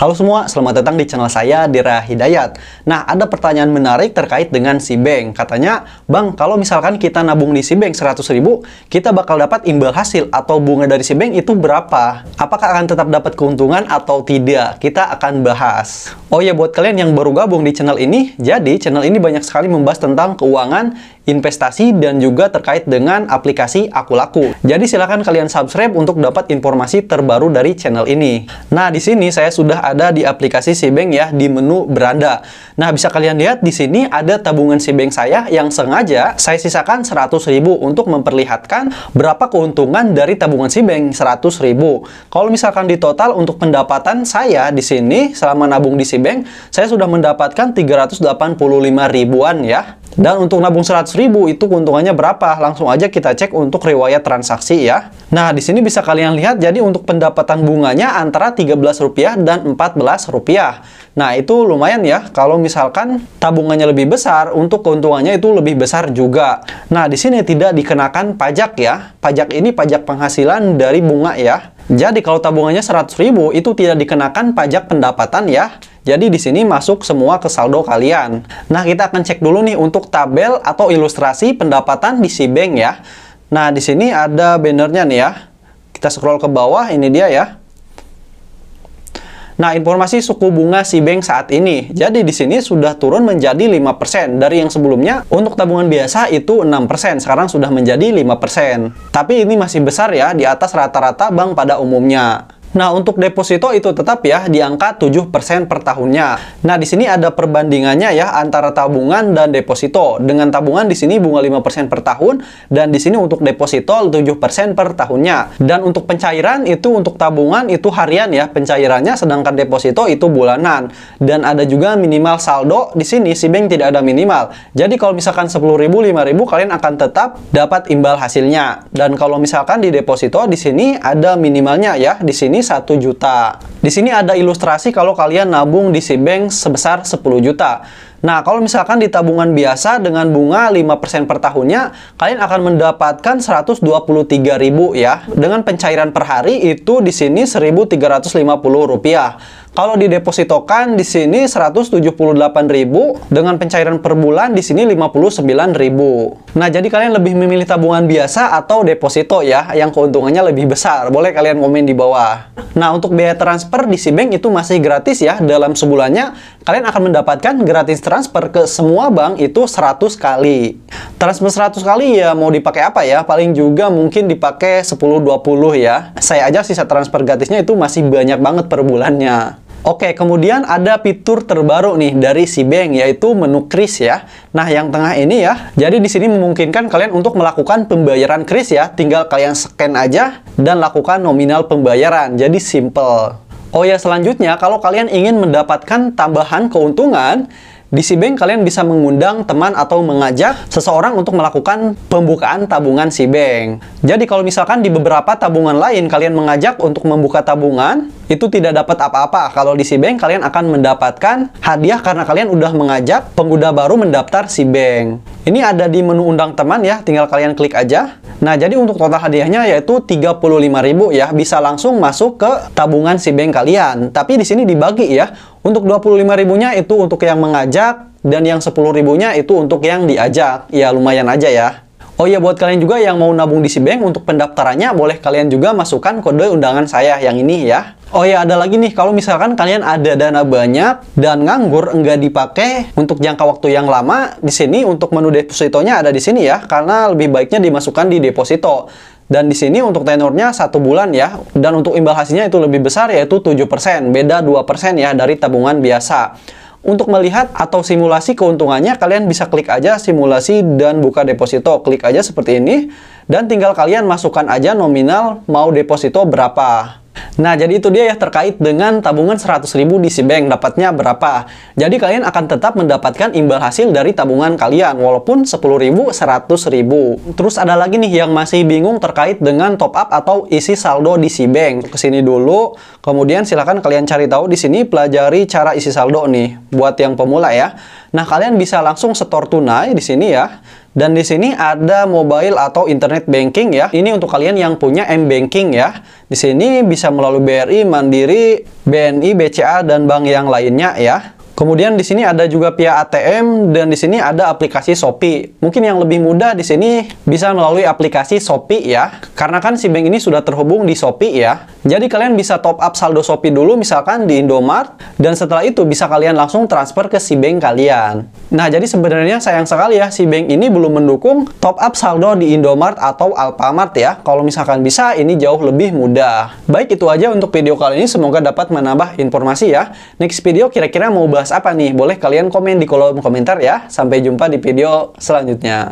Halo semua, selamat datang di channel saya, Dira Hidayat. Nah, ada pertanyaan menarik terkait dengan si bank. Katanya, Bang, kalau misalkan kita nabung di si bank 100 ribu, kita bakal dapat imbal hasil atau bunga dari si bank itu berapa? Apakah akan tetap dapat keuntungan atau tidak? Kita akan bahas. Oh ya, buat kalian yang baru gabung di channel ini, jadi channel ini banyak sekali membahas tentang keuangan, investasi, dan juga terkait dengan aplikasi Aku Laku. Jadi silahkan kalian subscribe untuk dapat informasi terbaru dari channel ini. Nah, di sini saya sudah ada di aplikasi bank ya di menu beranda. Nah, bisa kalian lihat di sini ada tabungan bank saya yang sengaja saya sisakan 100 ribu untuk memperlihatkan berapa keuntungan dari tabungan bank 100 ribu. Kalau misalkan di total untuk pendapatan saya di sini selama nabung di bank saya sudah mendapatkan 385 ribuan ya. Dan untuk nabung 100 ribu itu keuntungannya berapa? Langsung aja kita cek untuk riwayat transaksi ya. Nah, di sini bisa kalian lihat jadi untuk pendapatan bunganya antara Rp13 dan Rp14. Nah, itu lumayan ya. Kalau misalkan tabungannya lebih besar, untuk keuntungannya itu lebih besar juga. Nah, di sini tidak dikenakan pajak ya. Pajak ini pajak penghasilan dari bunga ya. Jadi kalau tabungannya 100 ribu itu tidak dikenakan pajak pendapatan ya. Jadi di sini masuk semua ke saldo kalian. Nah, kita akan cek dulu nih untuk tabel atau ilustrasi pendapatan di si bank ya. Nah, di sini ada bannernya nih ya. Kita scroll ke bawah, ini dia ya. Nah, informasi suku bunga si bank saat ini. Jadi di sini sudah turun menjadi 5% dari yang sebelumnya untuk tabungan biasa itu 6%, sekarang sudah menjadi 5%. Tapi ini masih besar ya di atas rata-rata bank pada umumnya. Nah, untuk deposito itu tetap ya di angka 7% per tahunnya. Nah, di sini ada perbandingannya ya antara tabungan dan deposito. Dengan tabungan di sini bunga 5% per tahun dan di sini untuk deposito 7% per tahunnya. Dan untuk pencairan itu untuk tabungan itu harian ya pencairannya sedangkan deposito itu bulanan. Dan ada juga minimal saldo. Di sini si bank tidak ada minimal. Jadi kalau misalkan 10.000, 5.000 kalian akan tetap dapat imbal hasilnya. Dan kalau misalkan di deposito di sini ada minimalnya ya di sini ini 1 juta. Di sini ada ilustrasi kalau kalian nabung di si bank sebesar 10 juta. Nah, kalau misalkan di tabungan biasa dengan bunga 5% per tahunnya, kalian akan mendapatkan 123.000 ya. Dengan pencairan per hari itu di sini 1.350 rupiah. Kalau di didepositokan di sini 178.000 dengan pencairan per bulan di sini 59.000. Nah, jadi kalian lebih memilih tabungan biasa atau deposito ya yang keuntungannya lebih besar. Boleh kalian komen di bawah. Nah, untuk biaya transfer di si bank itu masih gratis ya. Dalam sebulannya kalian akan mendapatkan gratis transfer ke semua bank itu 100 kali. Transfer 100 kali ya mau dipakai apa ya? Paling juga mungkin dipakai 10 20 ya. Saya aja sisa transfer gratisnya itu masih banyak banget per bulannya. Oke, kemudian ada fitur terbaru nih dari si bank yaitu menu Kris ya. Nah, yang tengah ini ya. Jadi di sini memungkinkan kalian untuk melakukan pembayaran Kris ya. Tinggal kalian scan aja dan lakukan nominal pembayaran. Jadi simple. Oh ya, selanjutnya kalau kalian ingin mendapatkan tambahan keuntungan, di Sibank kalian bisa mengundang teman atau mengajak seseorang untuk melakukan pembukaan tabungan Sibank. Jadi kalau misalkan di beberapa tabungan lain kalian mengajak untuk membuka tabungan, itu tidak dapat apa-apa. Kalau di Sibank kalian akan mendapatkan hadiah karena kalian udah mengajak pengguna baru mendaftar Sibank. Ini ada di menu undang teman ya, tinggal kalian klik aja. Nah, jadi untuk total hadiahnya yaitu 35.000 ya, bisa langsung masuk ke tabungan si bank kalian. Tapi di sini dibagi ya. Untuk 25.000-nya itu untuk yang mengajak dan yang 10.000-nya itu untuk yang diajak. Ya lumayan aja ya. Oh iya, buat kalian juga yang mau nabung di si bank untuk pendaftarannya boleh kalian juga masukkan kode undangan saya yang ini ya. Oh ya ada lagi nih, kalau misalkan kalian ada dana banyak dan nganggur enggak dipakai untuk jangka waktu yang lama, di sini untuk menu depositonya ada di sini ya, karena lebih baiknya dimasukkan di deposito. Dan di sini untuk tenornya satu bulan ya, dan untuk imbal hasilnya itu lebih besar yaitu 7%, beda 2% ya dari tabungan biasa. Untuk melihat atau simulasi keuntungannya, kalian bisa klik aja simulasi dan buka deposito. Klik aja seperti ini, dan tinggal kalian masukkan aja nominal mau deposito berapa. Nah, jadi itu dia ya terkait dengan tabungan 100.000 di Sibank dapatnya berapa. Jadi kalian akan tetap mendapatkan imbal hasil dari tabungan kalian walaupun 10.000, 100.000. Terus ada lagi nih yang masih bingung terkait dengan top up atau isi saldo di Sibank. Ke sini dulu, kemudian silahkan kalian cari tahu di sini pelajari cara isi saldo nih buat yang pemula ya. Nah, kalian bisa langsung setor tunai di sini ya dan di sini ada mobile atau internet banking ya. Ini untuk kalian yang punya M-Banking ya. Di sini bisa melalui BRI, Mandiri, BNI, BCA, dan bank yang lainnya ya. Kemudian di sini ada juga via ATM dan di sini ada aplikasi Shopee. Mungkin yang lebih mudah di sini bisa melalui aplikasi Shopee ya. Karena kan si bank ini sudah terhubung di Shopee ya. Jadi kalian bisa top up saldo Shopee dulu misalkan di Indomart dan setelah itu bisa kalian langsung transfer ke si bank kalian. Nah, jadi sebenarnya sayang sekali ya si bank ini belum mendukung top up saldo di Indomart atau Alfamart ya. Kalau misalkan bisa ini jauh lebih mudah. Baik itu aja untuk video kali ini semoga dapat menambah informasi ya. Next video kira-kira mau bahas apa nih? Boleh kalian komen di kolom komentar ya. Sampai jumpa di video selanjutnya.